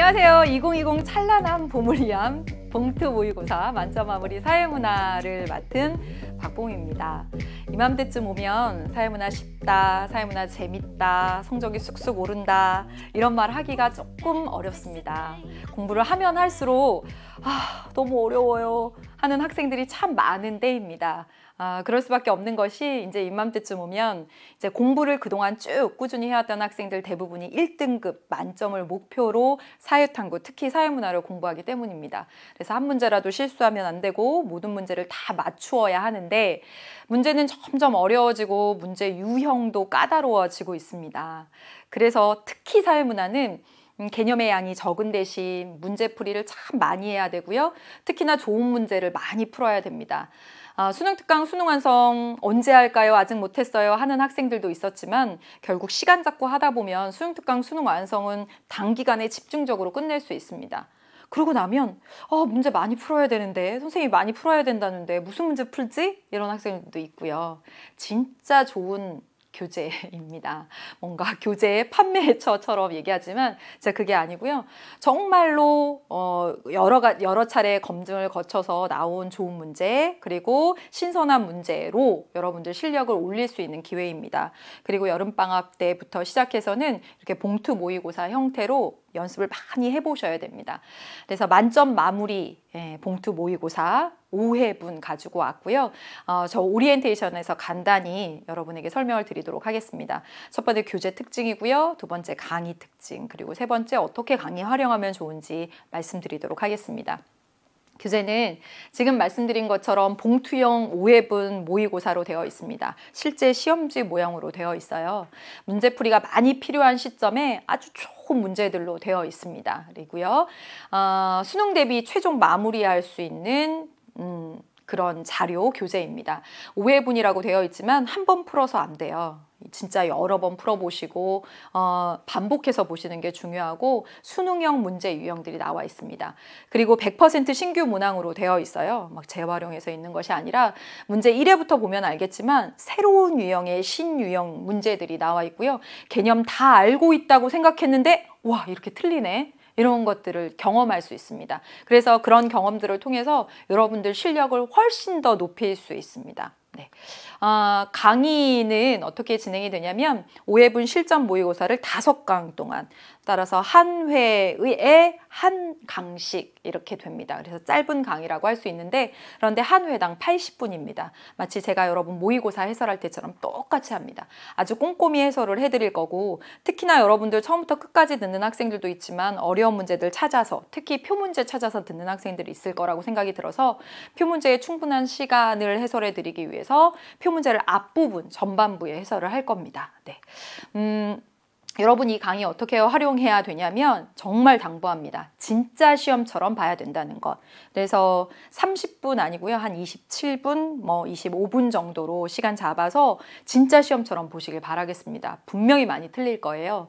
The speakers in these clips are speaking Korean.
안녕하세요. 2020 찬란한 보물이암 봉투 모의고사 만점 마무리 사회문화를 맡은 박봉입니다. 이맘때쯤 오면 사회문화 쉽다, 사회문화 재밌다, 성적이 쑥쑥 오른다 이런 말 하기가 조금 어렵습니다. 공부를 하면 할수록 아, 너무 어려워요 하는 학생들이 참 많은 때입니다. 아, 그럴 수밖에 없는 것이 이제 이맘때쯤 오면 이제 공부를 그동안 쭉 꾸준히 해왔던 학생들 대부분이 1등급 만점을 목표로 사회탐구, 특히 사회문화를 공부하기 때문입니다. 그래서 한 문제라도 실수하면 안 되고 모든 문제를 다 맞추어야 하는데 문제는 점점 어려워지고 문제 유형도 까다로워지고 있습니다. 그래서 특히 사회문화는 음, 개념의 양이 적은 대신 문제풀이를 참 많이 해야 되고요. 특히나 좋은 문제를 많이 풀어야 됩니다. 아, 수능 특강 수능 완성 언제 할까요? 아직 못했어요 하는 학생들도 있었지만 결국 시간 잡고 하다 보면 수능 특강 수능 완성은 단기간에 집중적으로 끝낼 수 있습니다. 그러고 나면 어, 문제 많이 풀어야 되는데 선생님이 많이 풀어야 된다는데 무슨 문제 풀지? 이런 학생도 들 있고요. 진짜 좋은 교재입니다. 뭔가 교재 판매처처럼 얘기하지만 제가 그게 아니고요. 정말로 어 여러 가 여러 차례 검증을 거쳐서 나온 좋은 문제 그리고 신선한 문제로 여러분들 실력을 올릴 수 있는 기회입니다. 그리고 여름 방학 때부터 시작해서는 이렇게 봉투 모의고사 형태로 연습을 많이 해보셔야 됩니다. 그래서 만점 마무리 예, 봉투 모의고사 5회분 가지고 왔고요. 어, 저 오리엔테이션에서 간단히 여러분에게 설명을 드리도록 하겠습니다. 첫 번째 교재 특징이고요. 두 번째 강의 특징 그리고 세 번째 어떻게 강의 활용하면 좋은지 말씀드리도록 하겠습니다. 교재는 지금 말씀드린 것처럼 봉투형 5회분 모의고사로 되어 있습니다. 실제 시험지 모양으로 되어 있어요. 문제풀이가 많이 필요한 시점에 아주 조금 문제들로 되어 있습니다. 그리고요. 어, 수능 대비 최종 마무리할 수 있는 음, 그런 자료 교재입니다. 5회분이라고 되어 있지만 한 번 풀어서 안 돼요. 진짜 여러 번 풀어보시고 어, 반복해서 보시는 게 중요하고 수능형 문제 유형들이 나와 있습니다. 그리고 100% 신규 문항으로 되어 있어요. 막 재활용해서 있는 것이 아니라 문제 1회부터 보면 알겠지만 새로운 유형의 신유형 문제들이 나와 있고요. 개념 다 알고 있다고 생각했는데 와 이렇게 틀리네. 이런 것들을 경험할 수 있습니다. 그래서 그런 경험들을 통해서 여러분들 실력을 훨씬 더 높일 수 있습니다. 네. 아, 강의는 어떻게 진행이 되냐면 5회분 실전 모의고사를 5강 동안 따라서 한 회의 한 강씩 이렇게 됩니다. 그래서 짧은 강의라고 할 수 있는데 그런데 한 회당 80분입니다. 마치 제가 여러분 모의고사 해설할 때처럼 똑같이 합니다. 아주 꼼꼼히 해설을 해드릴 거고 특히나 여러분들 처음부터 끝까지 듣는 학생들도 있지만 어려운 문제들 찾아서 특히 표 문제 찾아서 듣는 학생들이 있을 거라고 생각이 들어서 표 문제에 충분한 시간을 해설해드리기 위해서 대해서 표문제를 앞부분 전반부에 해설을 할 겁니다. 네. 음, 여러분 이 강의 어떻게 활용해야 되냐면 정말 당부합니다. 진짜 시험처럼 봐야 된다는 것. 그래서 30분 아니고요. 한 27분, 뭐 25분 정도로 시간 잡아서 진짜 시험처럼 보시길 바라겠습니다. 분명히 많이 틀릴 거예요.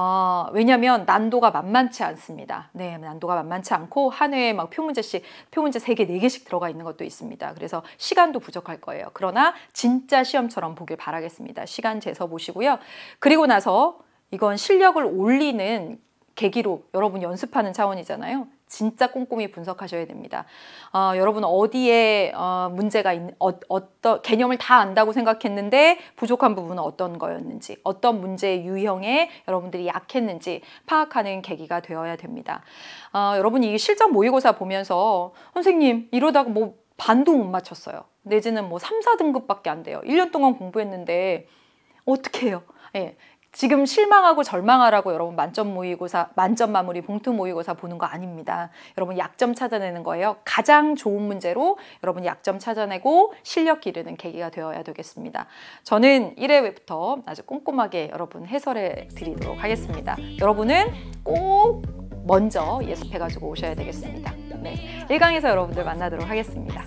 어, 왜냐면 난도가 만만치 않습니다. 네, 난도가 만만치 않고 한 회에 막 표문제씩, 표문제 3개, 4개씩 들어가 있는 것도 있습니다. 그래서 시간도 부족할 거예요. 그러나 진짜 시험처럼 보길 바라겠습니다. 시간 재서 보시고요. 그리고 나서 이건 실력을 올리는 계기로 여러분 연습하는 차원이잖아요. 진짜 꼼꼼히 분석하셔야 됩니다. 어, 여러분 어디에 어, 문제가 있는 어, 어떤 개념을 다 안다고 생각했는데 부족한 부분은 어떤 거였는지 어떤 문제 유형에 여러분들이 약했는지 파악하는 계기가 되어야 됩니다. 어, 여러분이 실전 모의고사 보면서 선생님 이러다가 뭐 반도 못 맞췄어요. 내지는 뭐 3, 4등급밖에 안 돼요. 1년 동안 공부했는데 어떻게 해요? 예, 지금 실망하고 절망하라고 여러분 만점 모의고사, 만점 마무리 봉투 모의고사 보는 거 아닙니다. 여러분 약점 찾아내는 거예요. 가장 좋은 문제로 여러분 약점 찾아내고 실력 기르는 계기가 되어야 되겠습니다. 저는 1회부터 아주 꼼꼼하게 여러분 해설해 드리도록 하겠습니다. 여러분은 꼭 먼저 예습해가지고 오셔야 되겠습니다. 네, 1강에서 여러분들 만나도록 하겠습니다.